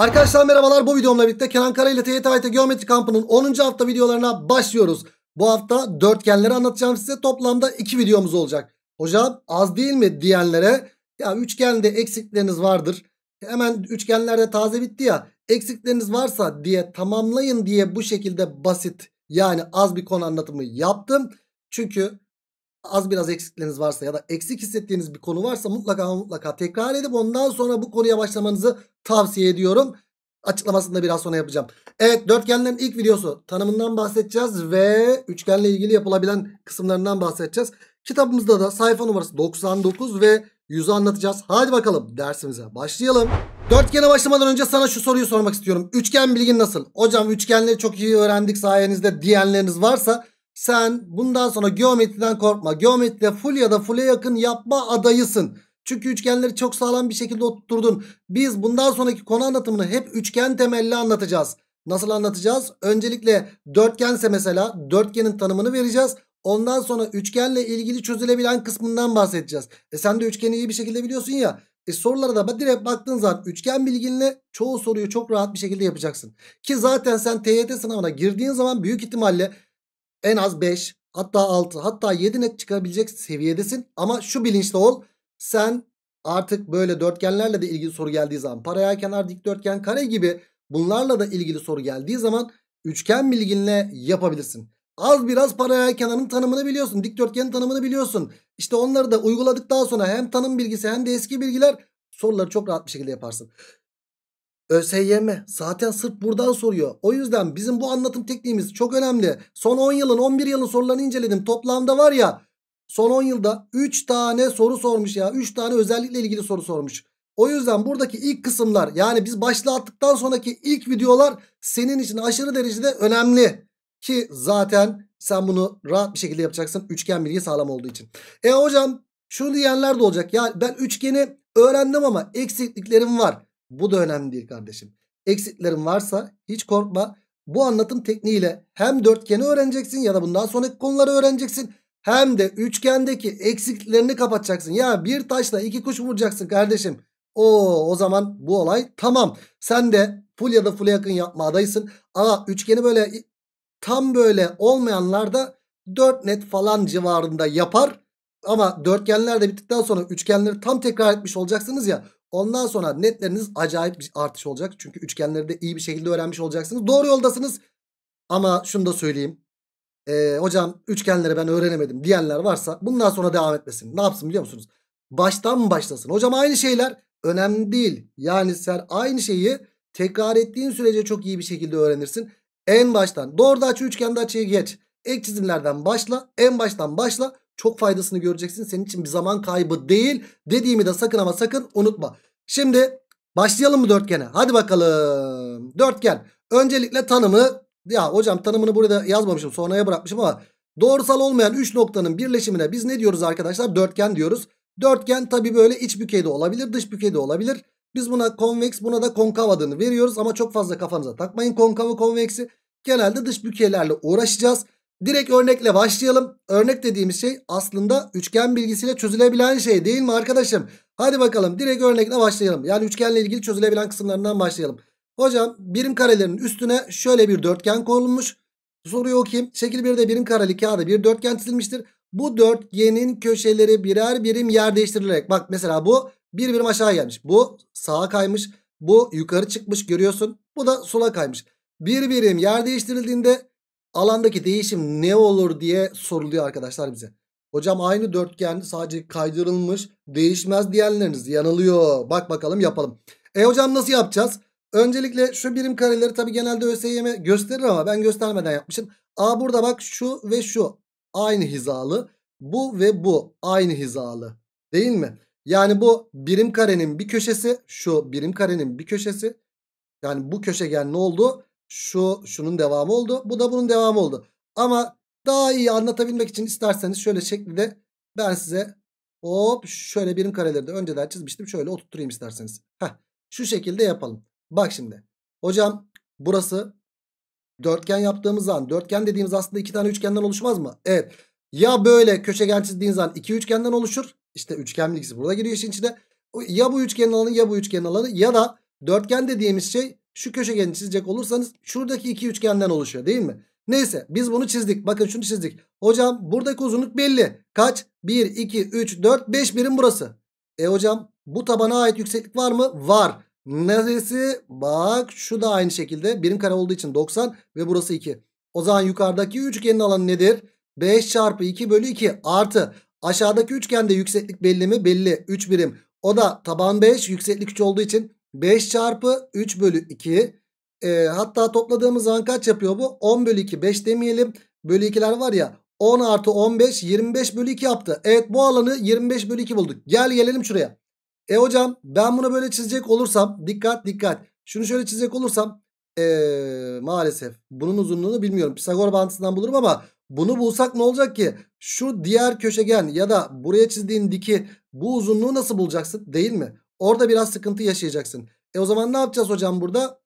Arkadaşlar merhabalar bu videomla birlikte Kenan Kara ile TYT Geometri Kampı'nın 10. hafta videolarına başlıyoruz. Bu hafta dörtgenleri anlatacağım size toplamda 2 videomuz olacak. Hocam az değil mi diyenlere ya üçgende eksikleriniz vardır. Hemen üçgenlerde taze bitti ya eksikleriniz varsa diye tamamlayın diye bu şekilde basit yani az bir konu anlatımı yaptım. Çünkü az biraz eksikleriniz varsa ya da eksik hissettiğiniz bir konu varsa mutlaka mutlaka tekrar edip ondan sonra bu konuya başlamanızı tavsiye ediyorum. Açıklamasını da biraz sonra yapacağım. Evet dörtgenlerin ilk videosu tanımından bahsedeceğiz ve üçgenle ilgili yapılabilen kısımlarından bahsedeceğiz. Kitabımızda da sayfa numarası 99 ve 100'ü anlatacağız. Hadi bakalım dersimize başlayalım. Dörtgene başlamadan önce sana şu soruyu sormak istiyorum. Üçgen bilgin nasıl? Hocam üçgenleri çok iyi öğrendik sayenizde diyenleriniz varsa sen bundan sonra geometriden korkma. Geometride full ya da full'e yakın yapma adayısın. Çünkü üçgenleri çok sağlam bir şekilde oturtturdun. Biz bundan sonraki konu anlatımını hep üçgen temelli anlatacağız. Nasıl anlatacağız? Öncelikle dörtgense mesela dörtgenin tanımını vereceğiz. Ondan sonra üçgenle ilgili çözülebilen kısmından bahsedeceğiz. E sen de üçgeni iyi bir şekilde biliyorsun ya. E sorulara da direkt baktığın zaman üçgen bilginle çoğu soruyu çok rahat bir şekilde yapacaksın. Ki zaten sen TYT sınavına girdiğin zaman büyük ihtimalle en az 5 hatta 6 hatta 7 net çıkabilecek seviyedesin. Ama şu bilinçli ol sen artık böyle dörtgenlerle de ilgili soru geldiği zaman paraya kenar dikdörtgen kare gibi bunlarla da ilgili soru geldiği zaman üçgen bilginle yapabilirsin. Az biraz paraya kenarın tanımını biliyorsun. Dikdörtgenin tanımını biliyorsun. İşte onları da uyguladıktan sonra hem tanım bilgisi hem de eski bilgiler soruları çok rahat bir şekilde yaparsın. ÖSYM zaten sırf buradan soruyor. O yüzden bizim bu anlatım tekniğimiz çok önemli. Son 10 yılın 11 yılın sorularını inceledim. Toplamda var ya son 10 yılda 3 tane soru sormuş ya. 3 tane özellikle ilgili soru sormuş. O yüzden buradaki ilk kısımlar yani biz başlığı attıktan sonraki ilk videolar senin için aşırı derecede önemli. Ki zaten sen bunu rahat bir şekilde yapacaksın. Üçgen bilgi sağlam olduğu için. E hocam şunu diyenler de olacak. Ya ben üçgeni öğrendim ama eksikliklerim var. Bu da önemli değil kardeşim. Eksiklerin varsa hiç korkma. Bu anlatım tekniğiyle hem dörtgeni öğreneceksin ya da bundan sonraki konuları öğreneceksin. Hem de üçgendeki eksiklerini kapatacaksın. Ya bir taşla iki kuş vuracaksın kardeşim. O o zaman bu olay tamam. Sen de full ya da full'e yakın yapma adaysın. Aa üçgeni böyle tam böyle olmayanlar da 4 net falan civarında yapar. Ama dörtgenler de bittikten sonra üçgenleri tam tekrar etmiş olacaksınız ya. Ondan sonra netleriniz acayip bir artış olacak. Çünkü üçgenleri de iyi bir şekilde öğrenmiş olacaksınız. Doğru yoldasınız. Ama şunu da söyleyeyim. Ee, hocam üçgenleri ben öğrenemedim diyenler varsa bundan sonra devam etmesin. Ne yapsın biliyor musunuz? Baştan başlasın? Hocam aynı şeyler önemli değil. Yani sen aynı şeyi tekrar ettiğin sürece çok iyi bir şekilde öğrenirsin. En baştan doğruda açı üçgende açıyı geç. Ek çizimlerden başla. En baştan başla. Çok faydasını göreceksin. Senin için bir zaman kaybı değil. Dediğimi de sakın ama sakın unutma. Şimdi başlayalım mı dörtgene? Hadi bakalım. Dörtgen. Öncelikle tanımı. Ya hocam tanımını burada yazmamışım. Sonraya bırakmışım ama doğrusal olmayan 3 noktanın birleşimine biz ne diyoruz arkadaşlar? Dörtgen diyoruz. Dörtgen tabi böyle iç bükeyde olabilir, dış bükeyde olabilir. Biz buna konveks, buna da konkav adını veriyoruz ama çok fazla kafanıza takmayın konkavı, konveksi. Genelde dış bükeylerle uğraşacağız. Direkt örnekle başlayalım. Örnek dediğimiz şey aslında üçgen bilgisiyle çözülebilen şey değil mi arkadaşım? Hadi bakalım direkt örnekle başlayalım. Yani üçgenle ilgili çözülebilen kısımlarından başlayalım. Hocam birim karelerin üstüne şöyle bir dörtgen konulmuş. Soruyu okuyayım. Şekil 1'de birim kareli kağıda bir dörtgen çizilmiştir. Bu dörtgenin köşeleri birer birim yer değiştirilerek. Bak mesela bu bir birim aşağı gelmiş. Bu sağa kaymış. Bu yukarı çıkmış görüyorsun. Bu da sola kaymış. Bir birim yer değiştirildiğinde Alandaki değişim ne olur diye soruluyor arkadaşlar bize. Hocam aynı dörtgen sadece kaydırılmış değişmez diyenleriniz yanılıyor. Bak bakalım yapalım. E hocam nasıl yapacağız? Öncelikle şu birim kareleri tabi genelde ÖSYM e gösterir ama ben göstermeden yapmışım. A burada bak şu ve şu aynı hizalı. Bu ve bu aynı hizalı değil mi? Yani bu birim karenin bir köşesi şu birim karenin bir köşesi. Yani bu köşegen ne oldu? Şu şunun devamı oldu. Bu da bunun devamı oldu. Ama daha iyi anlatabilmek için isterseniz şöyle şekilde ben size hop şöyle birim kareleri de önceden çizmiştim. Şöyle oturtturayım isterseniz. Heh, şu şekilde yapalım. Bak şimdi. Hocam burası dörtgen yaptığımız zaman dörtgen dediğimiz aslında iki tane üçgenden oluşmaz mı? Evet. Ya böyle köşegen çizdiğin zaman iki üçgenden oluşur. İşte üçgen burada giriyor işin içine. Ya bu üçgenin alanı ya bu üçgenin alanı ya da dörtgen dediğimiz şey şu köşegeni çizecek olursanız şuradaki iki üçgenden oluşuyor değil mi? Neyse biz bunu çizdik. Bakın şunu çizdik. Hocam buradaki uzunluk belli. Kaç? 1, 2, 3, 4, 5 birim burası. E hocam bu tabana ait yükseklik var mı? Var. Neresi? Bak şu da aynı şekilde. Birim kare olduğu için 90 ve burası 2. O zaman yukarıdaki üçgenin alanı nedir? 5 çarpı 2 bölü 2 artı aşağıdaki üçgende yükseklik belli mi? Belli. 3 birim. O da taban 5 yükseklik 3 olduğu için 5 çarpı 3 bölü 2. E, ee, hatta topladığımız zaman kaç yapıyor bu? 10 bölü 2 5 demeyelim. Bölü 2'ler var ya 10 artı 15 25 bölü 2 yaptı. Evet bu alanı 25 bölü 2 bulduk. Gel gelelim şuraya. E hocam ben bunu böyle çizecek olursam dikkat dikkat. Şunu şöyle çizecek olursam ee, maalesef bunun uzunluğunu bilmiyorum. Pisagor bantısından bulurum ama bunu bulsak ne olacak ki? Şu diğer köşegen ya da buraya çizdiğin diki bu uzunluğu nasıl bulacaksın değil mi? Orada biraz sıkıntı yaşayacaksın. E o zaman ne yapacağız hocam burada?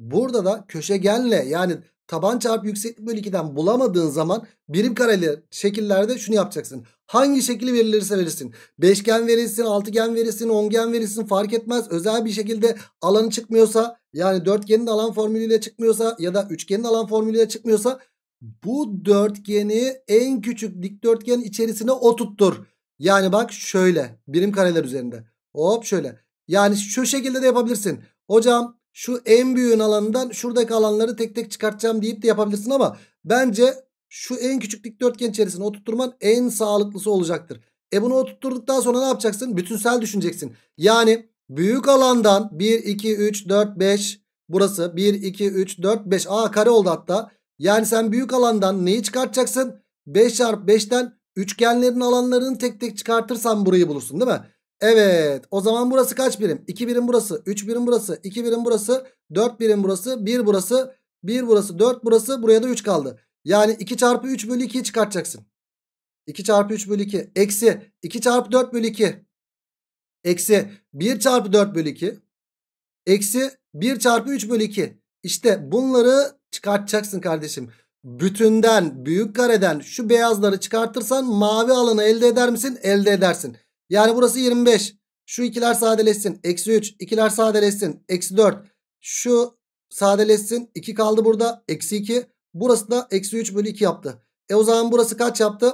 Burada da köşegenle yani taban çarpı yükseklik bölü 2'den bulamadığın zaman birim kareli şekillerde şunu yapacaksın. Hangi şekli verilirse verilsin. Beşgen verilsin, altıgen verilsin, ongen verilsin fark etmez. Özel bir şekilde alanı çıkmıyorsa yani dörtgenin alan formülüyle çıkmıyorsa ya da üçgenin alan formülüyle çıkmıyorsa bu dörtgeni en küçük dikdörtgen içerisine oturttur. Yani bak şöyle birim kareler üzerinde. Hop şöyle. Yani şu şekilde de yapabilirsin. Hocam şu en büyüğün alanından şuradaki alanları tek tek çıkartacağım deyip de yapabilirsin ama bence şu en küçük dikdörtgen içerisinde oturtman en sağlıklısı olacaktır. E bunu oturttuktan sonra ne yapacaksın? Bütünsel düşüneceksin. Yani büyük alandan 1, 2, 3, 4, 5 burası 1, 2, 3, 4, 5 a kare oldu hatta. Yani sen büyük alandan neyi çıkartacaksın? 5 çarp 5'ten üçgenlerin alanlarını tek tek çıkartırsan burayı bulursun değil mi? Evet o zaman burası kaç birim? 2 birim burası, 3 birim burası, 2 birim burası, 4 birim burası, 1 burası, 1 burası, 4 burası. Buraya da 3 kaldı. Yani 2 çarpı 3 bölü 2'yi çıkartacaksın. 2 çarpı 3 bölü 2 eksi 2 çarpı 4 bölü 2 eksi 1 çarpı 4 bölü 2 eksi 1 çarpı 3 bölü 2. İşte bunları çıkartacaksın kardeşim. Bütünden, büyük kareden şu beyazları çıkartırsan mavi alanı elde eder misin? Elde edersin. Yani burası 25. Şu ikiler sadeleşsin. Eksi 3. İkiler sadeleşsin. Eksi 4. Şu sadeleşsin. 2 kaldı burada. Eksi 2. Burası da eksi 3 bölü 2 yaptı. E o zaman burası kaç yaptı?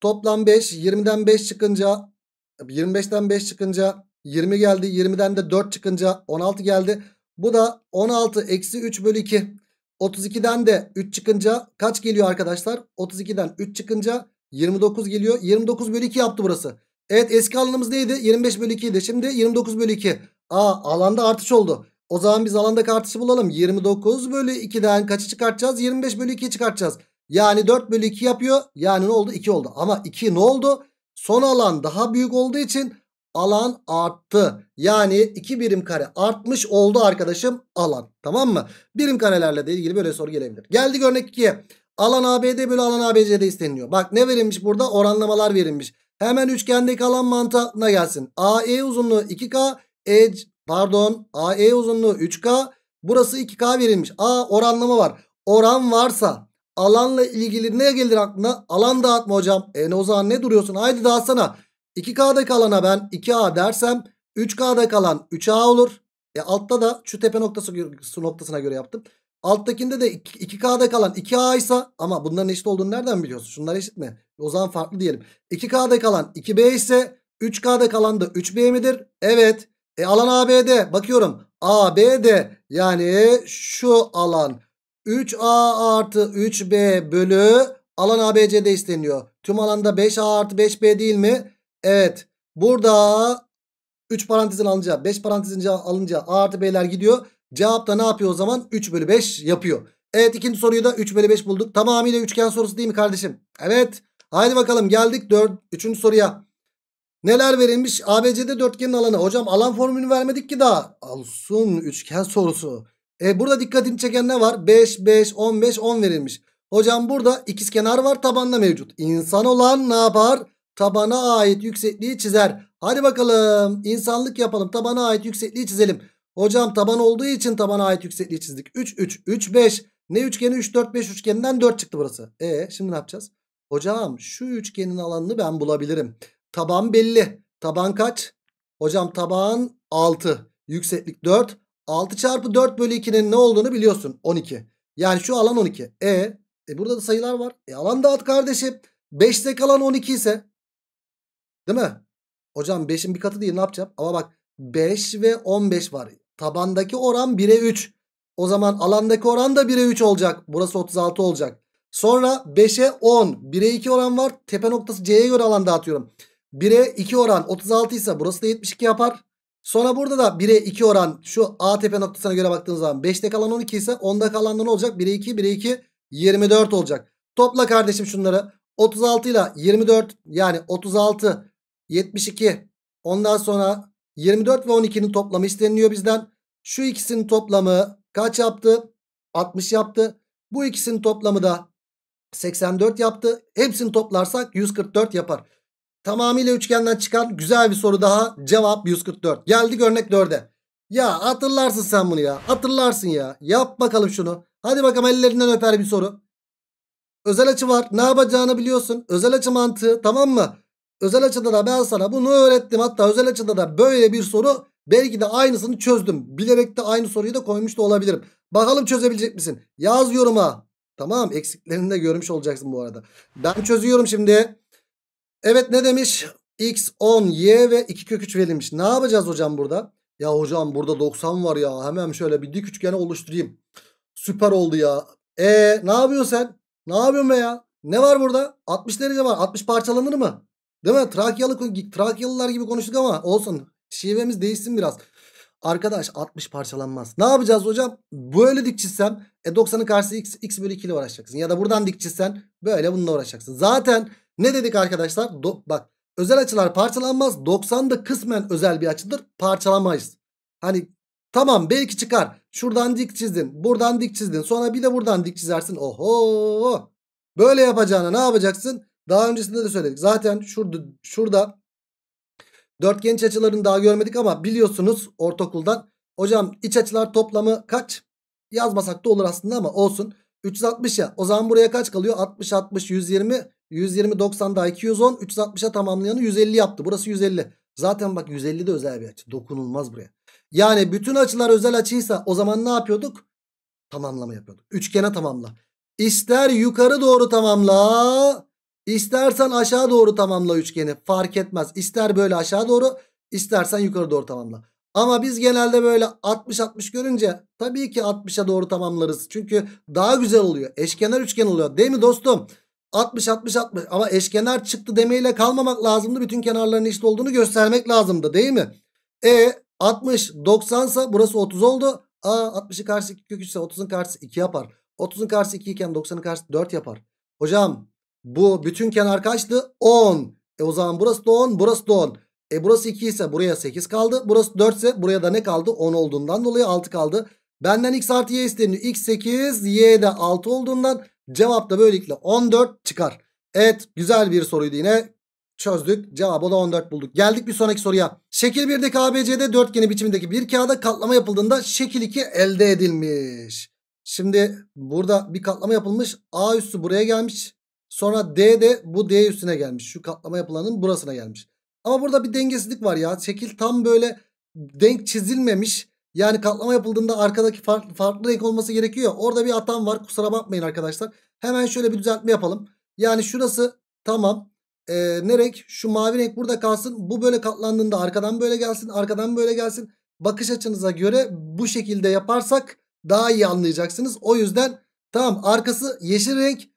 Toplam 5. 20'den 5 çıkınca 25'ten 5 çıkınca 20 geldi. 20'den de 4 çıkınca 16 geldi. Bu da 16 eksi 3 bölü 2. 32'den de 3 çıkınca kaç geliyor arkadaşlar? 32'den 3 çıkınca 29 geliyor. 29 bölü 2 yaptı burası. Evet eski alanımız neydi? 25 bölü 2 idi. Şimdi 29 bölü 2. Aa alanda artış oldu. O zaman biz alandaki artışı bulalım. 29 bölü 2'den kaçı çıkartacağız? 25 bölü 2'yi çıkartacağız. Yani 4 bölü 2 yapıyor. Yani ne oldu? 2 oldu. Ama 2 ne oldu? Son alan daha büyük olduğu için alan arttı. Yani 2 birim kare artmış oldu arkadaşım alan. Tamam mı? Birim karelerle de ilgili böyle soru gelebilir. Geldik örnek 2'ye. Alan ABD bölü alan ABCD isteniyor. Bak ne verilmiş burada? Oranlamalar verilmiş. Hemen üçgendeki alan mantığına gelsin. AE uzunluğu 2K. E, pardon AE uzunluğu 3K. Burası 2K verilmiş. A oranlama var. Oran varsa alanla ilgili ne gelir aklına? Alan dağıtma hocam. E ne o zaman ne duruyorsun? Haydi dağıtsana. 2 kda alana ben 2A dersem 3 kda kalan 3A olur. E altta da şu tepe noktası noktasına göre yaptım. Alttakinde de 2K'da kalan 2A ise ama bunların eşit olduğunu nereden biliyorsun? Şunlar eşit mi? O zaman farklı diyelim. 2K'da kalan 2B ise 3K'da kalan da 3B midir? Evet. E alan ABD bakıyorum. ABD yani şu alan 3A artı 3B bölü alan ABC'de isteniyor. Tüm alanda 5A artı 5B değil mi? Evet. Burada 3 parantezin alınca 5 parantezin alınca A artı B'ler gidiyor. Cevap da ne yapıyor o zaman? 3 bölü 5 yapıyor. Evet ikinci soruyu da 3 bölü 5 bulduk. Tamamıyla üçgen sorusu değil mi kardeşim? Evet. Haydi bakalım geldik 4. 3. soruya. Neler verilmiş? ABC'de dörtgenin alanı. Hocam alan formülünü vermedik ki daha. Olsun üçgen sorusu. E, burada dikkatimi çeken ne var? 5, 5, 15, 10 verilmiş. Hocam burada ikizkenar var tabanda mevcut. İnsan olan ne yapar? Tabana ait yüksekliği çizer. Hadi bakalım insanlık yapalım. Tabana ait yüksekliği çizelim. Hocam taban olduğu için tabana ait yüksekliği çizdik. 3, 3, 3, 5. Ne üçgeni? 3, 4, 5 üçgeninden 4 çıktı burası. E şimdi ne yapacağız? Hocam şu üçgenin alanını ben bulabilirim. Taban belli. Taban kaç? Hocam taban 6. Yükseklik 4. 6 çarpı 4 bölü 2'nin ne olduğunu biliyorsun. 12. Yani şu alan 12. E, e burada da sayılar var. E alan dağıt kardeşim. 5'te kalan 12 ise. Değil mi? Hocam 5'in bir katı değil ne yapacağım? Ama bak 5 ve 15 var. Tabandaki oran 1'e 3. O zaman alandaki oran da 1'e 3 olacak. Burası 36 olacak. Sonra 5'e 10. 1'e 2 oran var. Tepe noktası C'ye göre alan dağıtıyorum. 1'e 2 oran 36 ise burası da 72 yapar. Sonra burada da 1'e 2 oran şu A tepe noktasına göre baktığınız zaman 5'te kalan 12 ise 10'da kalan ne olacak? 1'e 2, 1'e 2 24 olacak. Topla kardeşim şunları. 36 ile 24 yani 36, 72 ondan sonra 24 ve 12'nin toplamı isteniliyor bizden. Şu ikisinin toplamı kaç yaptı? 60 yaptı. Bu ikisinin toplamı da 84 yaptı. Hepsini toplarsak 144 yapar. Tamamıyla üçgenden çıkan güzel bir soru daha. Cevap 144. Geldik örnek 4'e. Ya hatırlarsın sen bunu ya. Hatırlarsın ya. Yap bakalım şunu. Hadi bakalım ellerinden öper bir soru. Özel açı var. Ne yapacağını biliyorsun. Özel açı mantığı tamam mı? Özel açıda da ben sana bunu öğrettim. Hatta özel açıda da böyle bir soru belki de aynısını çözdüm. Bilerek de aynı soruyu da koymuş da olabilirim. Bakalım çözebilecek misin? Yaz yoruma. Tamam eksiklerini de görmüş olacaksın bu arada. Ben çözüyorum şimdi. Evet ne demiş? X 10 Y ve 2 kök 3 verilmiş. Ne yapacağız hocam burada? Ya hocam burada 90 var ya. Hemen şöyle bir dik üçgeni oluşturayım. Süper oldu ya. E ne yapıyorsun sen? Ne yapıyorsun be ya? Ne var burada? 60 derece var. 60 parçalanır mı? Değil mi? Trakyalı, Trakyalılar gibi konuştuk ama olsun. Şivemiz değişsin biraz. Arkadaş 60 parçalanmaz. Ne yapacağız hocam? Böyle dik çizsem e 90'ın karşısı x, x bölü 2 ile uğraşacaksın. Ya da buradan dik çizsen böyle bununla uğraşacaksın. Zaten ne dedik arkadaşlar? Do bak özel açılar parçalanmaz. 90 da kısmen özel bir açıdır. Parçalamayız. Hani tamam belki çıkar. Şuradan dik çizdin. Buradan dik çizdin. Sonra bir de buradan dik çizersin. Oho. Böyle yapacağına ne yapacaksın? Daha öncesinde de söyledik. Zaten şurada, şurada Dörtgen iç açılarını daha görmedik ama biliyorsunuz ortaokuldan. Hocam iç açılar toplamı kaç? Yazmasak da olur aslında ama olsun. 360 ya. O zaman buraya kaç kalıyor? 60, 60, 120, 120, 90 daha 210. 360'a tamamlayanı 150 yaptı. Burası 150. Zaten bak 150 de özel bir açı. Dokunulmaz buraya. Yani bütün açılar özel açıysa o zaman ne yapıyorduk? Tamamlama yapıyorduk. Üçgene tamamla. İster yukarı doğru tamamla. İstersen aşağı doğru tamamla üçgeni fark etmez. İster böyle aşağı doğru istersen yukarı doğru tamamla. Ama biz genelde böyle 60-60 görünce tabii ki 60'a doğru tamamlarız. Çünkü daha güzel oluyor. Eşkenar üçgen oluyor değil mi dostum? 60-60-60 ama eşkenar çıktı demeyle kalmamak lazımdı. Bütün kenarların eşit olduğunu göstermek lazımdı değil mi? E 60 90 sa burası 30 oldu. A 60'ın karşısı 2 kök 3 ise 30'un karşısı 2 yapar. 30'un karşısı 2 iken 90'ın karşısı 4 yapar. Hocam bu bütün kenar kaçtı? 10. E o zaman burası da 10 burası da 10. E burası 2 ise buraya 8 kaldı. Burası 4 ise buraya da ne kaldı? 10 olduğundan dolayı 6 kaldı. Benden x artı y isteniyor. x 8 y de 6 olduğundan cevap da böylelikle 14 çıkar. Evet güzel bir soruydu yine çözdük. Cevabı da 14 bulduk. Geldik bir sonraki soruya. Şekil 1'deki ABC'de dörtgeni biçimindeki bir kağıda katlama yapıldığında şekil 2 elde edilmiş. Şimdi burada bir katlama yapılmış. A üssü buraya gelmiş. Sonra D de bu D üstüne gelmiş. Şu katlama yapılanın burasına gelmiş. Ama burada bir dengesizlik var ya. Şekil tam böyle denk çizilmemiş. Yani katlama yapıldığında arkadaki farklı, farklı renk olması gerekiyor. Orada bir hatam var. Kusura bakmayın arkadaşlar. Hemen şöyle bir düzeltme yapalım. Yani şurası tamam. Ee, ne renk? Şu mavi renk burada kalsın. Bu böyle katlandığında arkadan böyle gelsin. Arkadan böyle gelsin. Bakış açınıza göre bu şekilde yaparsak daha iyi anlayacaksınız. O yüzden tamam arkası yeşil renk.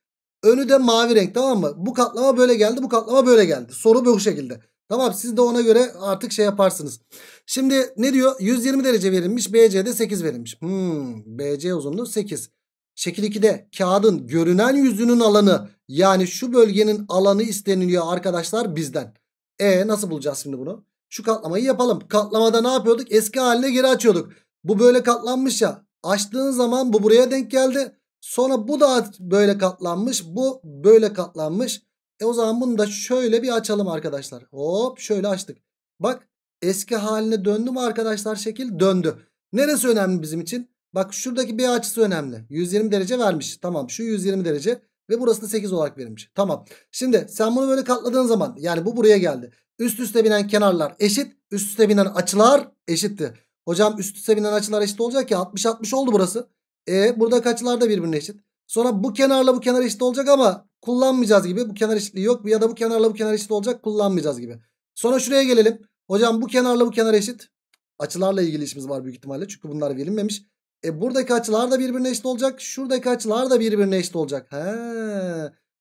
Önü de mavi renk tamam mı? Bu katlama böyle geldi bu katlama böyle geldi. Soru bu şekilde. Tamam siz de ona göre artık şey yaparsınız. Şimdi ne diyor? 120 derece verilmiş. BC'de 8 verilmiş. Hmm, BC uzunluğu 8. Şekil 2'de kağıdın görünen yüzünün alanı yani şu bölgenin alanı isteniliyor arkadaşlar bizden. E nasıl bulacağız şimdi bunu? Şu katlamayı yapalım. Katlamada ne yapıyorduk? Eski haline geri açıyorduk. Bu böyle katlanmış ya. Açtığın zaman bu buraya denk geldi. Sonra bu da böyle katlanmış. Bu böyle katlanmış. E o zaman bunu da şöyle bir açalım arkadaşlar. Hop şöyle açtık. Bak eski haline döndü mü arkadaşlar şekil? Döndü. Neresi önemli bizim için? Bak şuradaki bir açısı önemli. 120 derece vermiş. Tamam şu 120 derece ve burası da 8 olarak verilmiş. Tamam. Şimdi sen bunu böyle katladığın zaman yani bu buraya geldi. Üst üste binen kenarlar eşit. Üst üste binen açılar eşitti. Hocam üst üste binen açılar eşit olacak ya 60-60 oldu burası. E burada kaçlar da birbirine eşit. Sonra bu kenarla bu kenar eşit olacak ama kullanmayacağız gibi. Bu kenar eşitliği yok ya da bu kenarla bu kenar eşit olacak kullanmayacağız gibi. Sonra şuraya gelelim. Hocam bu kenarla bu kenar eşit. Açılarla ilgili işimiz var büyük ihtimalle. Çünkü bunlar verilmemiş. E buradaki açılar da birbirine eşit olacak. Şuradaki açılar da birbirine eşit olacak. He.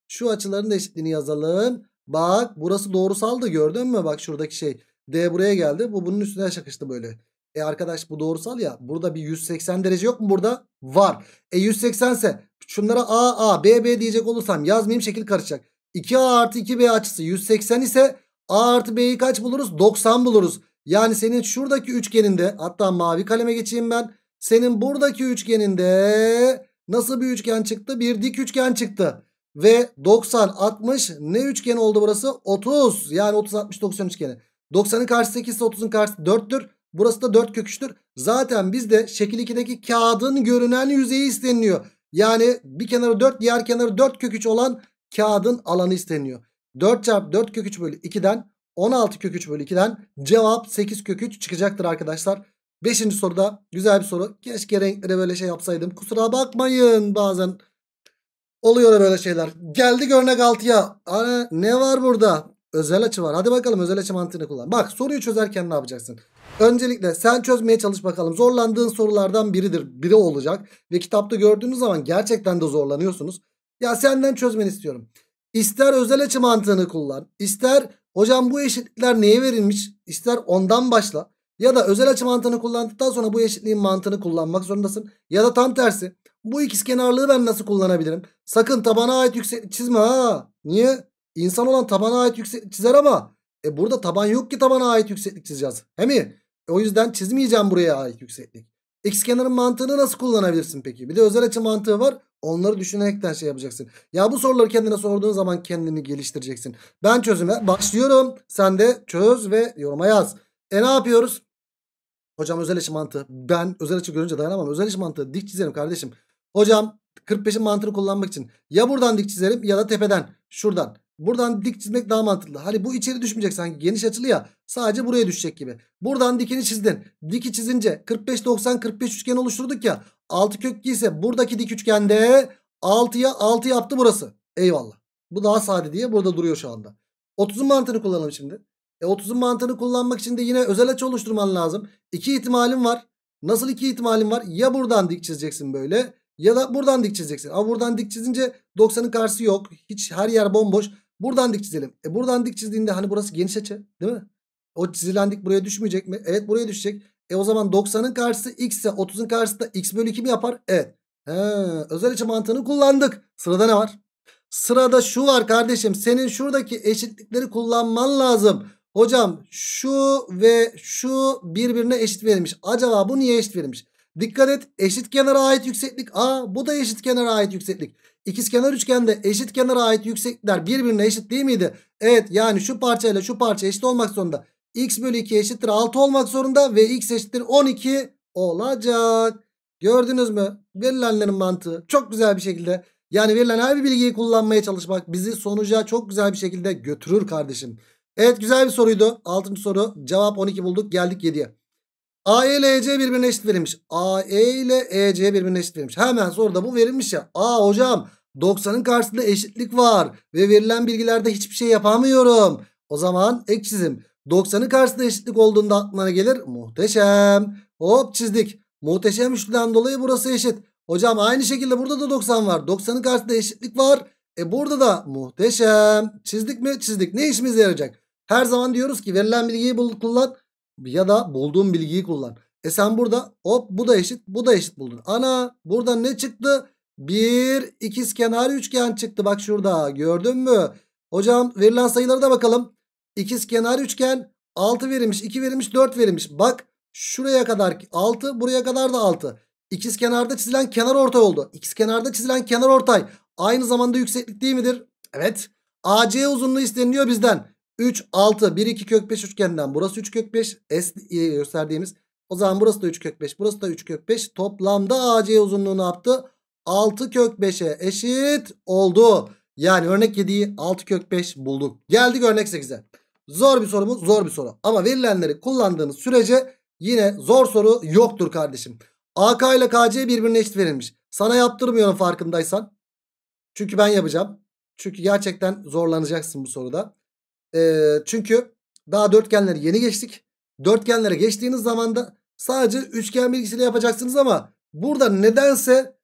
Şu açıların da eşitliğini yazalım. Bak burası doğrusaldı gördün mü? Bak şuradaki şey. D buraya geldi. Bu bunun üstüne şakıştı böyle. E arkadaş bu doğrusal ya. Burada bir 180 derece yok mu burada? Var. E 180 ise şunlara A A B B diyecek olursam yazmayayım şekil karışacak. 2A artı 2B açısı 180 ise A artı B'yi kaç buluruz? 90 buluruz. Yani senin şuradaki üçgeninde hatta mavi kaleme geçeyim ben. Senin buradaki üçgeninde nasıl bir üçgen çıktı? Bir dik üçgen çıktı. Ve 90 60 ne üçgen oldu burası? 30 yani 30 60 90 üçgeni. 90'ın karşısı 8 ise 30'un karşısı 4'tür. Burası da 4 köküçtür. Zaten bizde şekil 2'deki kağıdın görünen yüzeyi isteniliyor. Yani bir kenarı 4 diğer kenarı 4 köküç olan kağıdın alanı isteniliyor. 4 çarpı 4 köküç 3 bölü 2'den 16 kök 3 bölü 2'den cevap 8 köküç çıkacaktır arkadaşlar. Beşinci soruda güzel bir soru. Keşke renklere böyle şey yapsaydım. Kusura bakmayın bazen oluyor böyle şeyler. Geldi örnek 6'ya. Ne var burada? Özel açı var. Hadi bakalım özel açı mantığını kullan. Bak soruyu çözerken ne yapacaksın? Öncelikle sen çözmeye çalış bakalım. Zorlandığın sorulardan biridir. Biri olacak. Ve kitapta gördüğünüz zaman gerçekten de zorlanıyorsunuz. Ya senden çözmeni istiyorum. İster özel açı mantığını kullan. ister hocam bu eşitlikler neye verilmiş? İster ondan başla. Ya da özel açı mantığını kullandıktan sonra bu eşitliğin mantığını kullanmak zorundasın. Ya da tam tersi. Bu ikizkenarlığı ben nasıl kullanabilirim? Sakın tabana ait yükseklik çizme ha. Niye? İnsan olan tabana ait yükseklik çizer ama. E burada taban yok ki tabana ait yükseklik çizeceğiz. He mi? O yüzden çizmeyeceğim buraya ait yükseklik. X kenarın mantığını nasıl kullanabilirsin peki? Bir de özel açı mantığı var. Onları düşünerekten şey yapacaksın. Ya bu soruları kendine sorduğun zaman kendini geliştireceksin. Ben çözüme başlıyorum. Sen de çöz ve yoruma yaz. E ne yapıyoruz? Hocam özel açı mantığı. Ben özel açı görünce dayanamam. Özel açı mantığı dik çizerim kardeşim. Hocam 45'in mantığını kullanmak için ya buradan dik çizerim ya da tepeden şuradan. Buradan dik çizmek daha mantıklı. Hani bu içeri düşmeyecek sanki geniş açılı ya. Sadece buraya düşecek gibi. Buradan dikini çizdin. Diki çizince 45 90 45 üçgen oluşturduk ya. 6 kök ise buradaki dik üçgende 6'ya 6 yaptı burası. Eyvallah. Bu daha sade diye burada duruyor şu anda. 30'un mantığını kullanalım şimdi. E 30'un mantığını kullanmak için de yine özel açı oluşturman lazım. İki ihtimalim var. Nasıl iki ihtimalim var? Ya buradan dik çizeceksin böyle ya da buradan dik çizeceksin. Ama buradan dik çizince 90'ın karşısı yok. Hiç her yer bomboş. Buradan dik çizelim. E buradan dik çizdiğinde hani burası geniş açı değil mi? O çizilen dik buraya düşmeyecek mi? Evet buraya düşecek. E o zaman 90'ın karşısı x ise 30'un karşısı da x bölü 2 mi yapar? Evet. He, özel açı mantığını kullandık. Sırada ne var? Sırada şu var kardeşim. Senin şuradaki eşitlikleri kullanman lazım. Hocam şu ve şu birbirine eşit verilmiş. Acaba bu niye eşit verilmiş? Dikkat et eşit kenara ait yükseklik. Aa bu da eşit kenara ait yükseklik. kenar üçgende eşit kenara ait yükseklikler birbirine eşit değil miydi? Evet yani şu parçayla şu parça eşit olmak zorunda. X bölü 2 eşittir 6 olmak zorunda ve X eşittir 12 olacak. Gördünüz mü? Verilenlerin mantığı çok güzel bir şekilde. Yani verilen her bir bilgiyi kullanmaya çalışmak bizi sonuca çok güzel bir şekilde götürür kardeşim. Evet güzel bir soruydu. 6. soru cevap 12 bulduk geldik 7'ye. AE ile EC birbirine eşit verilmiş. AE ile EC birbirine eşit verilmiş. Hemen soruda bu verilmiş ya. A hocam 90'ın karşısında eşitlik var. Ve verilen bilgilerde hiçbir şey yapamıyorum. O zaman ek çizim. 90'ın karşısında eşitlik olduğunda aklına gelir. Muhteşem. Hop çizdik. Muhteşem üçlüden dolayı burası eşit. Hocam aynı şekilde burada da 90 var. 90'ın karşısında eşitlik var. E burada da muhteşem. Çizdik mi? Çizdik. Ne işimize yarayacak? Her zaman diyoruz ki verilen bilgiyi bul, kullan ya da bulduğun bilgiyi kullan. E sen burada hop bu da eşit bu da eşit buldun. Ana burada ne çıktı? Bir ikiz kenar üçgen çıktı bak şurada gördün mü? Hocam verilen sayılara da bakalım. İkiz kenar üçgen 6 verilmiş 2 verilmiş 4 verilmiş. Bak şuraya kadar 6 buraya kadar da 6. İkiz kenarda çizilen kenar ortay oldu. İkiz kenarda çizilen kenar ortay aynı zamanda yükseklik değil midir? Evet. AC uzunluğu isteniliyor bizden. 3, 6, 1, 2 kök 5 üçgeninden burası 3 kök 5. S ile gösterdiğimiz. O zaman burası da 3 kök 5. Burası da 3 kök 5. Toplamda AC uzunluğu ne yaptı? 6 kök 5'e eşit oldu. Yani örnek 7'yi 6 kök 5 bulduk. Geldik örnek 8'e. Zor bir sorumuz zor bir soru. Ama verilenleri kullandığımız sürece yine zor soru yoktur kardeşim. AK ile KC birbirine eşit verilmiş. Sana yaptırmıyorum farkındaysan. Çünkü ben yapacağım. Çünkü gerçekten zorlanacaksın bu soruda. E, çünkü daha dörtgenleri yeni geçtik. Dörtgenlere geçtiğiniz zaman da sadece üçgen bilgisiyle yapacaksınız ama burada nedense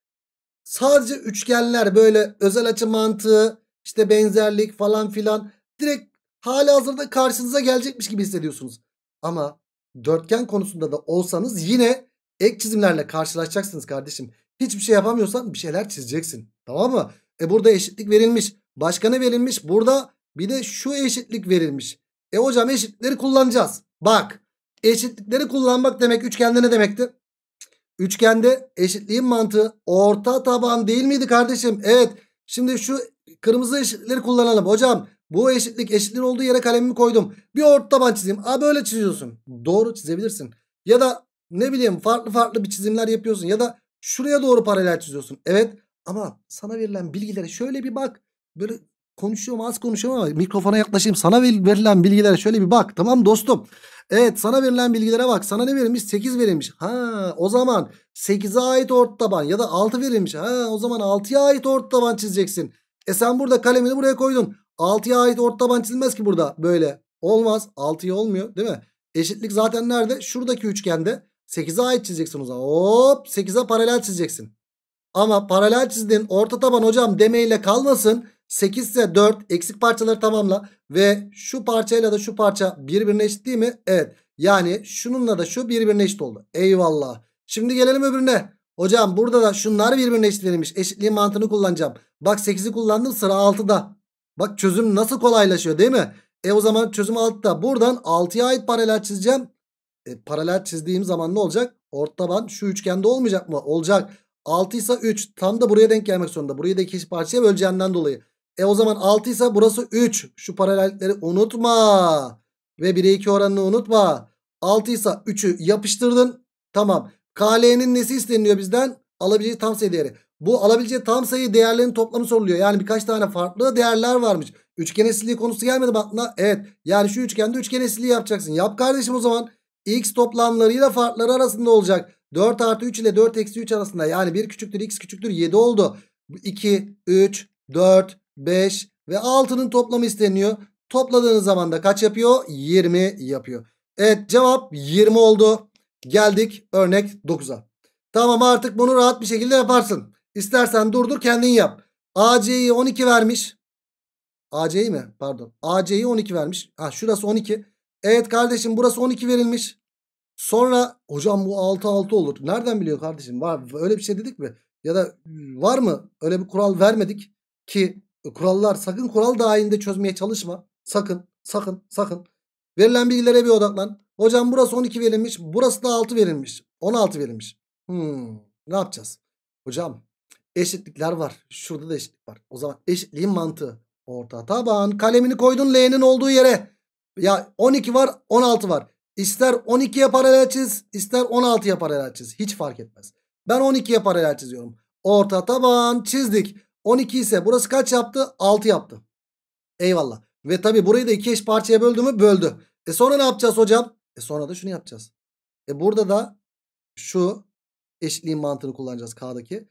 sadece üçgenler böyle özel açı mantığı işte benzerlik falan filan direkt hali hazırda karşınıza gelecekmiş gibi hissediyorsunuz. Ama dörtgen konusunda da olsanız yine ek çizimlerle karşılaşacaksınız kardeşim. Hiçbir şey yapamıyorsan bir şeyler çizeceksin. Tamam mı? E burada eşitlik verilmiş. Başka ne verilmiş? Burada bir de şu eşitlik verilmiş. E hocam eşitlikleri kullanacağız. Bak eşitlikleri kullanmak demek üçgende ne demekti? Üçgende eşitliğin mantığı orta taban değil miydi kardeşim? Evet. Şimdi şu kırmızı eşitlikleri kullanalım. Hocam bu eşitlik eşitliğin olduğu yere kalemimi koydum. Bir orta taban çizeyim. A böyle çiziyorsun. Doğru çizebilirsin. Ya da ne bileyim farklı farklı bir çizimler yapıyorsun. Ya da şuraya doğru paralel çiziyorsun. Evet ama sana verilen bilgilere şöyle bir bak. Böyle konuşuyorum az konuşuyorum ama mikrofona yaklaşayım. Sana verilen bilgilere şöyle bir bak tamam dostum. Evet sana verilen bilgilere bak. Sana ne verilmiş? 8 verilmiş. Ha o zaman 8'e ait ort taban ya da 6 verilmiş. Ha o zaman 6'ya ait ort taban çizeceksin. E sen burada kalemini buraya koydun. 6'ya ait ort taban çizilmez ki burada böyle. Olmaz. 6'ya olmuyor değil mi? Eşitlik zaten nerede? Şuradaki üçgende. 8'e ait çizeceksin o zaman. Hop 8'e paralel çizeceksin. Ama paralel çizdiğin orta taban hocam demeyle kalmasın. 8 ise 4 eksik parçaları tamamla ve şu parçayla da şu parça birbirine eşit değil mi? Evet yani şununla da şu birbirine eşit oldu. Eyvallah. Şimdi gelelim öbürüne. Hocam burada da şunlar birbirine eşit verilmiş. Eşitliğin mantığını kullanacağım. Bak 8'i kullandım sıra 6'da. Bak çözüm nasıl kolaylaşıyor değil mi? E o zaman çözüm 6'da. Buradan 6'ya ait paralel çizeceğim. E, paralel çizdiğim zaman ne olacak? Orta taban şu üçgende olmayacak mı? Olacak. 6 ise 3. Tam da buraya denk gelmek zorunda. Burayı da iki parçaya böleceğinden dolayı. E o zaman 6 ise burası 3. Şu paralellikleri unutma. Ve 1'e 2 oranını unutma. 6 ise 3'ü yapıştırdın. Tamam. KL'nin nesi isteniyor bizden? Alabileceği tam sayı değeri. Bu alabileceği tam sayı değerlerin toplamı soruluyor. Yani birkaç tane farklı değerler varmış. Üçgen eşitliği konusu gelmedi mi aklına? Evet. Yani şu üçgende üçgen eşitliği yapacaksın. Yap kardeşim o zaman. X toplamlarıyla farkları arasında olacak. 4 artı 3 ile 4 eksi 3 arasında. Yani 1 küçüktür x küçüktür 7 oldu. 2, 3, 4, 5 ve 6'nın toplamı isteniyor. Topladığınız zaman da kaç yapıyor? 20 yapıyor. Evet cevap 20 oldu. Geldik örnek 9'a. Tamam artık bunu rahat bir şekilde yaparsın. İstersen durdur kendin yap. AC'yi 12 vermiş. AC'yi mi? Pardon. AC'yi 12 vermiş. Ha şurası 12. Evet kardeşim burası 12 verilmiş. Sonra hocam bu 6 6 olur. Nereden biliyor kardeşim? Var öyle bir şey dedik mi? Ya da var mı? Öyle bir kural vermedik ki kurallar sakın kural dahilinde çözmeye çalışma. Sakın sakın sakın. Verilen bilgilere bir odaklan. Hocam burası 12 verilmiş. Burası da 6 verilmiş. 16 verilmiş. Hmm, ne yapacağız? Hocam eşitlikler var. Şurada da eşitlik var. O zaman eşitliğin mantığı. Orta taban kalemini koydun L'nin olduğu yere. Ya 12 var 16 var. İster 12'ye paralel çiz ister 16'ya paralel çiz. Hiç fark etmez. Ben 12'ye paralel çiziyorum. Orta taban çizdik. 12 ise burası kaç yaptı? 6 yaptı. Eyvallah. Ve tabi burayı da iki eş parçaya böldü mü? Böldü. E sonra ne yapacağız hocam? E sonra da şunu yapacağız. E burada da şu eşitliğin mantığını kullanacağız K'daki.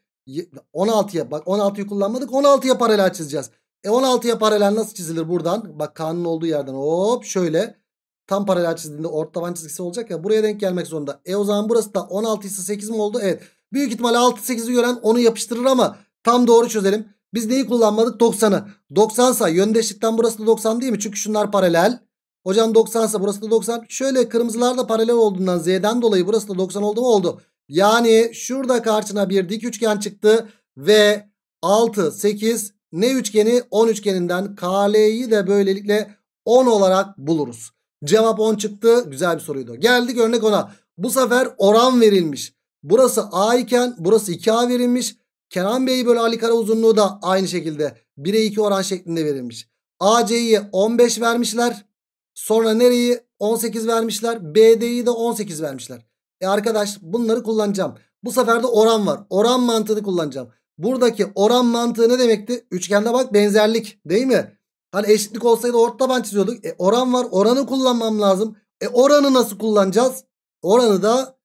16'ya bak 16'yı kullanmadık 16'ya paralel çizeceğiz. E 16'ya paralel nasıl çizilir buradan? Bak K'nın olduğu yerden hop şöyle. Tam paralel çizdiğinde orta taban çizgisi olacak ya. Buraya denk gelmek zorunda. E o zaman burası da 16 ise 8 mi oldu? Evet. Büyük ihtimalle 6 8'i gören onu yapıştırır ama Tam doğru çözelim. Biz neyi kullanmadık? 90'ı. 90 sa yöndeşlikten burası da 90 değil mi? Çünkü şunlar paralel. Hocam 90 sa burası da 90. Şöyle kırmızılar da paralel olduğundan Z'den dolayı burası da 90 oldu mu? Oldu. Yani şurada karşına bir dik üçgen çıktı. Ve 6, 8 ne üçgeni? 10 üçgeninden KL'yi de böylelikle 10 olarak buluruz. Cevap 10 çıktı. Güzel bir soruydu. Geldik örnek ona. Bu sefer oran verilmiş. Burası A iken burası 2A verilmiş. Kenan Bey bölü Ali Kara uzunluğu da aynı şekilde 1'e 2 oran şeklinde verilmiş. AC'yi 15 vermişler. Sonra nereyi 18 vermişler. BD'yi de 18 vermişler. E arkadaş bunları kullanacağım. Bu sefer de oran var. Oran mantığını kullanacağım. Buradaki oran mantığı ne demekti? Üçgende bak benzerlik değil mi? Hani eşitlik olsaydı orta taban çiziyorduk. E oran var. Oranı kullanmam lazım. E oranı nasıl kullanacağız? Oranı da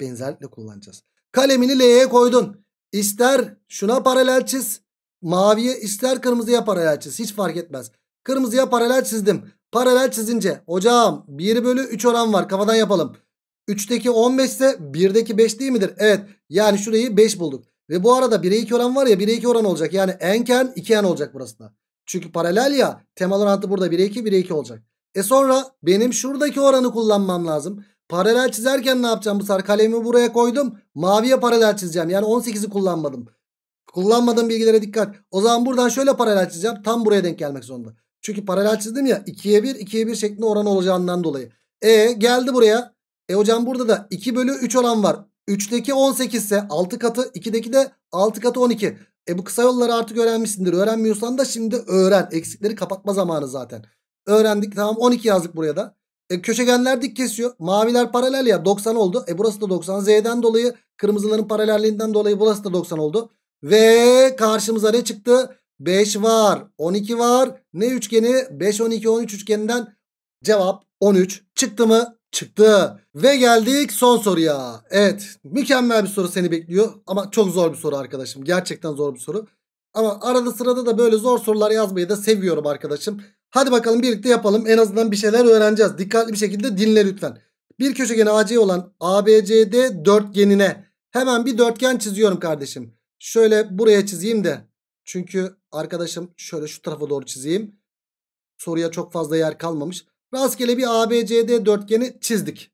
benzerlikle kullanacağız. Kalemini L'ye koydun. İster şuna paralel çiz. Maviye ister kırmızıya paralel çiz. Hiç fark etmez. Kırmızıya paralel çizdim. Paralel çizince hocam 1 bölü 3 oran var. Kafadan yapalım. 3'teki 15 ise 1'deki 5 değil midir? Evet. Yani şurayı 5 bulduk. Ve bu arada 1'e 2 oran var ya 1'e 2 oran olacak. Yani enken 2n olacak burası da. Çünkü paralel ya. Temel orantı burada 1'e 2 1'e 2 olacak. E sonra benim şuradaki oranı kullanmam lazım. Paralel çizerken ne yapacağım bu sefer? kalemimi buraya koydum. Maviye paralel çizeceğim. Yani 18'i kullanmadım. Kullanmadığım bilgilere dikkat. O zaman buradan şöyle paralel çizeceğim. Tam buraya denk gelmek zorunda. Çünkü paralel çizdim ya 2'ye 1 2'ye 1 şeklinde oran olacağından dolayı. E geldi buraya. E hocam burada da 2 bölü 3 olan var. 3'teki 18 ise 6 katı 2'deki de 6 katı 12. E bu kısa yolları artık öğrenmişsindir. Öğrenmiyorsan da şimdi öğren. Eksikleri kapatma zamanı zaten. Öğrendik tamam 12 yazdık buraya da. E, köşegenler dik kesiyor. Maviler paralel ya 90 oldu. E burası da 90. Z'den dolayı kırmızıların paralelliğinden dolayı burası da 90 oldu. Ve karşımıza ne çıktı? 5 var. 12 var. Ne üçgeni? 5, 12, 13 üçgeninden cevap 13. Çıktı mı? Çıktı. Ve geldik son soruya. Evet mükemmel bir soru seni bekliyor. Ama çok zor bir soru arkadaşım. Gerçekten zor bir soru. Ama arada sırada da böyle zor sorular yazmayı da seviyorum arkadaşım. Hadi bakalım birlikte yapalım. En azından bir şeyler öğreneceğiz. Dikkatli bir şekilde dinle lütfen. Bir köşegen AC olan ABCD dörtgenine hemen bir dörtgen çiziyorum kardeşim. Şöyle buraya çizeyim de. Çünkü arkadaşım şöyle şu tarafa doğru çizeyim. Soruya çok fazla yer kalmamış. Rastgele bir ABCD dörtgeni çizdik.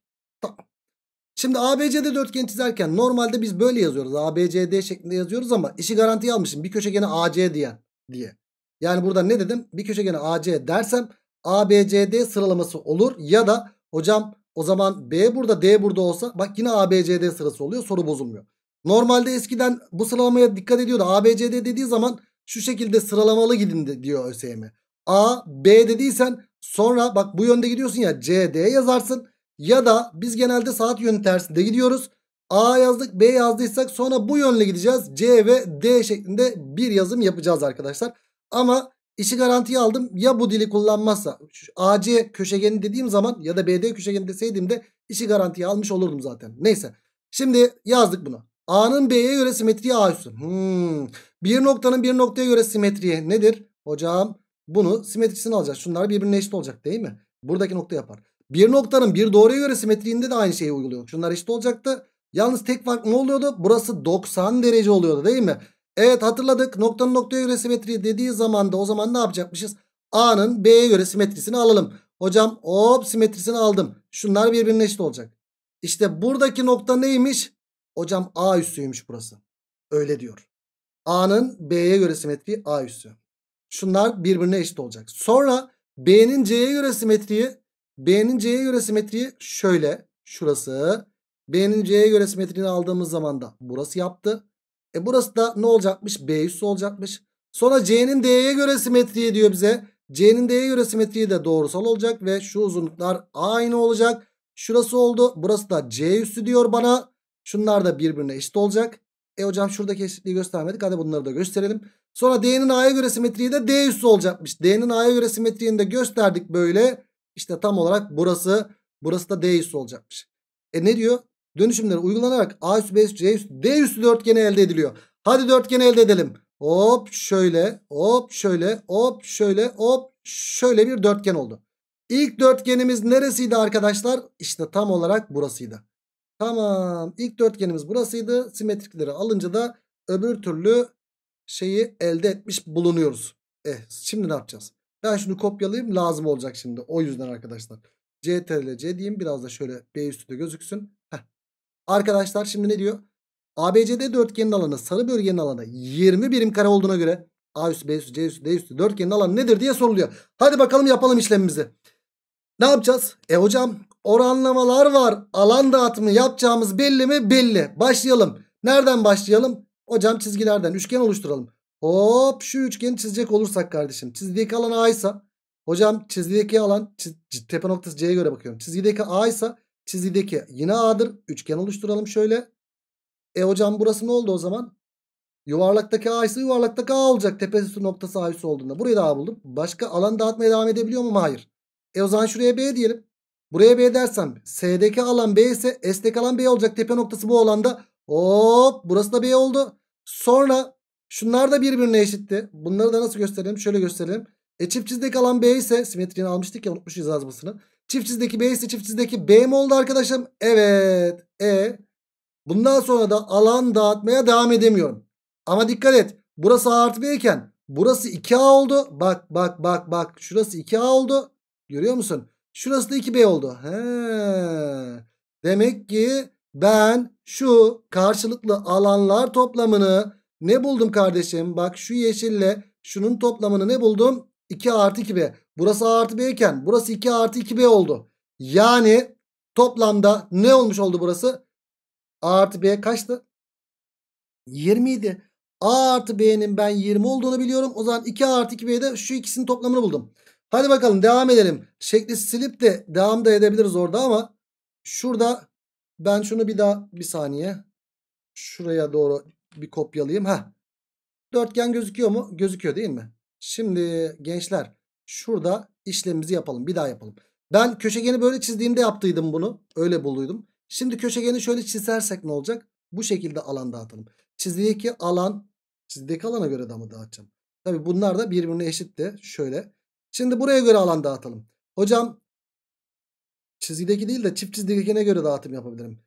Şimdi ABCD dörtgeni çizerken normalde biz böyle yazıyoruz. ABCD şeklinde yazıyoruz ama işi garantiye almışım. Bir köşegeni AC diyen diye. Yani burada ne dedim? Bir köşegeni AC dersem ABCD sıralaması olur ya da hocam o zaman B burada D burada olsa bak yine ABCD sırası oluyor soru bozulmuyor. Normalde eskiden bu sıralamaya dikkat ediyordu. ABCD dediği zaman şu şekilde sıralamalı gidin diyor ÖSYM. A, B dediysen sonra bak bu yönde gidiyorsun ya C, D yazarsın. Ya da biz genelde saat yönü tersinde gidiyoruz. A yazdık B yazdıysak sonra bu yönle gideceğiz. C ve D şeklinde bir yazım yapacağız arkadaşlar. Ama işi garantiye aldım. Ya bu dili kullanmazsa AC köşegeni dediğim zaman ya da BD köşegeni deseydim de işi garantiye almış olurdum zaten. Neyse. Şimdi yazdık bunu. A'nın B'ye göre simetriği A üstün. Hmm. Bir noktanın bir noktaya göre simetriye nedir? Hocam bunu simetrisini alacağız. Şunlar birbirine eşit olacak değil mi? Buradaki nokta yapar. Bir noktanın bir doğruya göre simetriğinde de aynı şeyi uyguluyor. Şunlar eşit olacaktı. Yalnız tek fark ne oluyordu? Burası 90 derece oluyordu değil mi? Evet hatırladık. Noktanın noktaya göre simetri dediği zaman da o zaman ne yapacakmışız? A'nın B'ye göre simetrisini alalım. Hocam hop simetrisini aldım. Şunlar birbirine eşit olacak. İşte buradaki nokta neymiş? Hocam A üssüymüş burası. Öyle diyor. A'nın B'ye göre simetri A üssü. Şunlar birbirine eşit olacak. Sonra B'nin C'ye göre simetriyi, B'nin C'ye göre simetriyi şöyle. Şurası. B'nin C'ye göre simetriğini aldığımız zaman da burası yaptı. E burası da ne olacakmış? B üssü olacakmış. Sonra C'nin D'ye göre simetriye diyor bize. C'nin D'ye göre simetriye de doğrusal olacak ve şu uzunluklar aynı olacak. Şurası oldu. Burası da C üssü diyor bana. Şunlar da birbirine eşit olacak. E hocam şuradaki eşitliği göstermedik. Hadi bunları da gösterelim. Sonra D'nin A'ya göre simetriği de D üssü olacakmış. D'nin A'ya göre simetriğini de gösterdik böyle. İşte tam olarak burası. Burası da D üssü olacakmış. E ne diyor? dönüşümler uygulanarak A üstü B üstü C üstü D üstü dörtgeni elde ediliyor. Hadi dörtgeni elde edelim. Hop şöyle hop şöyle hop şöyle hop şöyle bir dörtgen oldu. İlk dörtgenimiz neresiydi arkadaşlar? İşte tam olarak burasıydı. Tamam ilk dörtgenimiz burasıydı. Simetrikleri alınca da öbür türlü şeyi elde etmiş bulunuyoruz. Eh şimdi ne yapacağız? Ben şunu kopyalayayım lazım olacak şimdi. O yüzden arkadaşlar. CTRL C diyeyim biraz da şöyle B üstü de gözüksün. Arkadaşlar şimdi ne diyor? ABCD dörtgenin alanı sarı bölgenin alanı 20 birim kare olduğuna göre A üstü B üstü C üstü D üstü dörtgenin alanı nedir diye soruluyor. Hadi bakalım yapalım işlemimizi. Ne yapacağız? E hocam oranlamalar var. Alan dağıtımı yapacağımız belli mi? Belli. Başlayalım. Nereden başlayalım? Hocam çizgilerden üçgen oluşturalım. Hop şu üçgeni çizecek olursak kardeşim. Çizgideki alan A ise hocam çizgideki alan tepe noktası C'ye göre bakıyorum. Çizgideki A ise Çizgideki yine A'dır. Üçgen oluşturalım şöyle. E hocam burası ne oldu o zaman? Yuvarlaktaki A ise yuvarlaktaki A olacak. tepe üstü noktası A üstü olduğunda. Burayı da A buldum. Başka alan dağıtmaya devam edebiliyor mu? Hayır. E o zaman şuraya B diyelim. Buraya B dersem S'deki alan B ise S'deki alan B olacak. Tepe noktası bu alanda. Hop burası da B oldu. Sonra şunlar da birbirine eşitti. Bunları da nasıl gösterelim? Şöyle gösterelim. E çift çizdeki alan B ise simetriyi almıştık ya unutmuşuz yazmasını. Çiftçizdeki B ise çiftçizdeki B mi oldu arkadaşım? Evet. E. Bundan sonra da alan dağıtmaya devam edemiyorum. Ama dikkat et. Burası A artı B iken burası 2A oldu. Bak bak bak bak. Şurası 2A oldu. Görüyor musun? Şurası da 2B oldu. He. Demek ki ben şu karşılıklı alanlar toplamını ne buldum kardeşim? Bak şu yeşille şunun toplamını ne buldum? 2 artı 2b. Burası a artı b iken burası 2 artı 2b oldu. Yani toplamda ne olmuş oldu burası? a artı b kaçtı? 20 idi. a artı b'nin ben 20 olduğunu biliyorum. O zaman 2 artı 2b'de şu ikisinin toplamını buldum. Hadi bakalım devam edelim. Şekli silip de devam da edebiliriz orada ama şurada ben şunu bir daha bir saniye şuraya doğru bir kopyalayayım. Heh. Dörtgen gözüküyor mu? Gözüküyor değil mi? Şimdi gençler şurada işlemimizi yapalım. Bir daha yapalım. Ben köşegeni böyle çizdiğimde yaptıydım bunu. Öyle bulduydum. Şimdi köşegeni şöyle çizersek ne olacak? Bu şekilde alan dağıtalım. Çizdeki alan çizdeki alana göre de mı dağıtacağım? Tabi bunlar da birbirine eşitti. Şöyle. Şimdi buraya göre alan dağıtalım. Hocam çizgideki değil de çift çizgidekine göre dağıtım yapabilirim.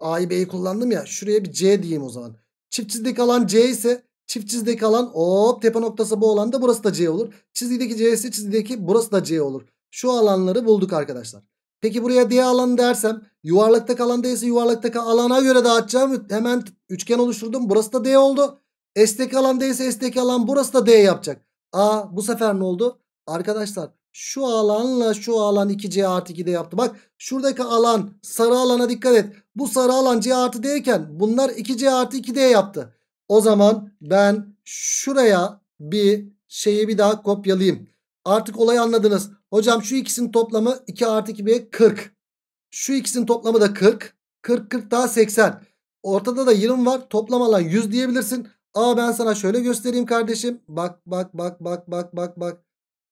A'yı B'yi kullandım ya. Şuraya bir C diyeyim o zaman. Çift çizgideki alan C ise Çift çizgide kalan hop tepe noktası bu olan da burası da C olur. Çizgideki C'si çizgideki burası da C olur. Şu alanları bulduk arkadaşlar. Peki buraya D alanı dersem yuvarlaktaki alan D'si yuvarlaktaki alana göre dağıtacağım. Hemen üçgen oluşturdum. Burası da D oldu. S'deki alan D'si S'deki alan burası da D yapacak. A bu sefer ne oldu? Arkadaşlar şu alanla şu alan 2C artı 2D yaptı. Bak şuradaki alan sarı alana dikkat et. Bu sarı alan C artı D bunlar 2C artı 2D yaptı. O zaman ben şuraya bir şeyi bir daha kopyalayayım. Artık olayı anladınız. Hocam şu ikisinin toplamı 2 artı 2 bir 40. Şu ikisinin toplamı da 40. 40 40 daha 80. Ortada da 20 var. Toplam alan 100 diyebilirsin. Aa ben sana şöyle göstereyim kardeşim. Bak bak bak bak bak bak bak.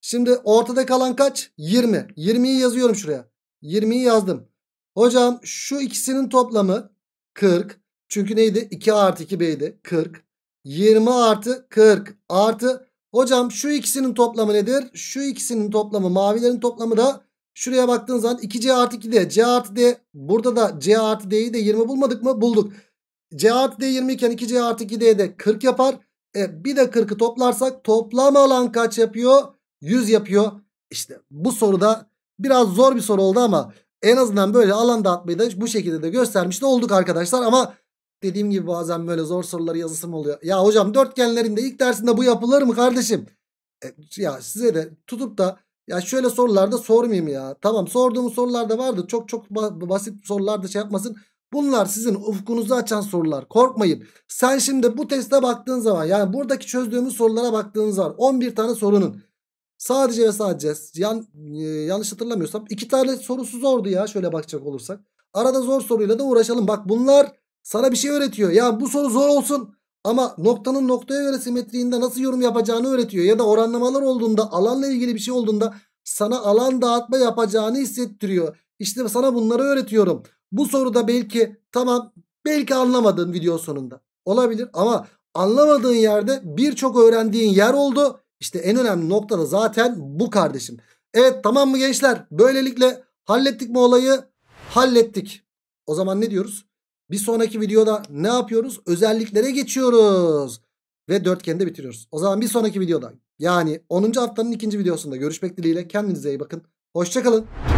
Şimdi ortada kalan kaç? 20. 20'yi yazıyorum şuraya. 20'yi yazdım. Hocam şu ikisinin toplamı 40. Çünkü neydi? 2 artı 2 B'ydi. 40. 20 artı 40 artı. Hocam şu ikisinin toplamı nedir? Şu ikisinin toplamı mavilerin toplamı da şuraya baktığın zaman 2C artı 2D. C artı D. Burada da C artı D'yi de 20 bulmadık mı? Bulduk. C artı D 20 iken 2C artı 2D de 40 yapar. E, bir de 40'ı toplarsak toplam alan kaç yapıyor? 100 yapıyor. İşte bu soruda biraz zor bir soru oldu ama en azından böyle alan dağıtmayı da bu şekilde de göstermiş de olduk arkadaşlar. Ama Dediğim gibi bazen böyle zor soruları yazısım oluyor. Ya hocam dörtgenlerinde ilk dersinde bu yapılır mı kardeşim? E, ya size de tutup da ya şöyle sorularda sormayayım ya. Tamam sorduğum sorularda vardı. Çok çok basit sorularda şey yapmasın. Bunlar sizin ufkunuzu açan sorular. Korkmayın. Sen şimdi bu teste baktığın zaman yani buradaki çözdüğümüz sorulara baktığınız zaman 11 tane sorunun sadece ve sadece yan, e, yanlış hatırlamıyorsam 2 tane sorusu zordu ya şöyle bakacak olursak. Arada zor soruyla da uğraşalım. Bak bunlar sana bir şey öğretiyor. Ya bu soru zor olsun ama noktanın noktaya göre simetriğinde nasıl yorum yapacağını öğretiyor. Ya da oranlamalar olduğunda alanla ilgili bir şey olduğunda sana alan dağıtma yapacağını hissettiriyor. İşte sana bunları öğretiyorum. Bu soruda belki tamam belki anlamadın video sonunda. Olabilir ama anlamadığın yerde birçok öğrendiğin yer oldu. İşte en önemli nokta da zaten bu kardeşim. Evet tamam mı gençler? Böylelikle hallettik mi olayı? Hallettik. O zaman ne diyoruz? Bir sonraki videoda ne yapıyoruz? Özelliklere geçiyoruz. Ve dörtgeni de bitiriyoruz. O zaman bir sonraki videoda yani 10. haftanın ikinci videosunda görüşmek dileğiyle. Kendinize iyi bakın. Hoşçakalın.